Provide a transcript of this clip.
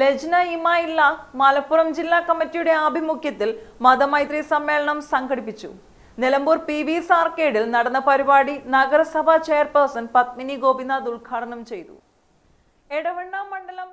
ലജ്ന ഇമായില്ല മലപ്പുറം ജില്ലാ കമ്മിറ്റിയുടെ ആഭിമുഖ്യത്തിൽ മതമൈത്രി സമ്മേളനം സംഘടിപ്പിച്ചു നിലമ്പൂർ പി വി സാർക്കേഡിൽ നടന്ന പരിപാടി നഗരസഭാ ചെയർപേഴ്സൺ പത്മിനി ഗോപിനാഥ് ഉദ്ഘാടനം ചെയ്തു എടവണ്ണ മണ്ഡലം